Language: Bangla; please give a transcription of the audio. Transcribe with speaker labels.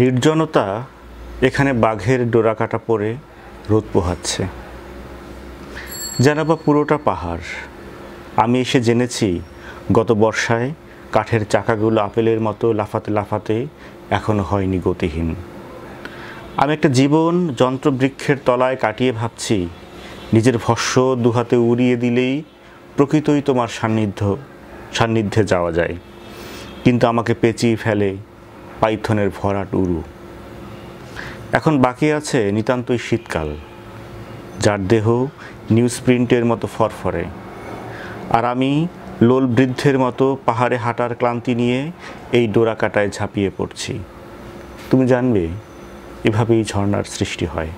Speaker 1: নির্জনতা এখানে বাঘের ডোরা কাটা পরে রোদ পোহাচ্ছে যেন বা পুরোটা পাহাড় আমি এসে জেনেছি গত বর্ষায় কাঠের চাকাগুলো আপেলের মতো লাফাতে লাফাতে এখনও হয়নি গতিহীন আমি একটা জীবন যন্ত্রবৃক্ষের তলায় কাটিয়ে ভাবছি নিজের ভস্য দুহাতে উড়িয়ে দিলেই প্রকৃতই তোমার সান্নিধ্য সান্নিধ্যে যাওয়া যায় কিন্তু আমাকে পেঁচিয়ে ফেলে পাইথনের ভরাট উরু এখন বাকি আছে নিতান্তই শীতকাল যার দেহ নিউজ প্রিন্টের মতো ফরফরে আর আমি লোল বৃদ্ধের মতো পাহাড়ে হাঁটার ক্লান্তি নিয়ে এই ডোরা কাটায় ঝাঁপিয়ে পড়ছি তুমি জানবে এভাবেই ঝর্নার সৃষ্টি হয়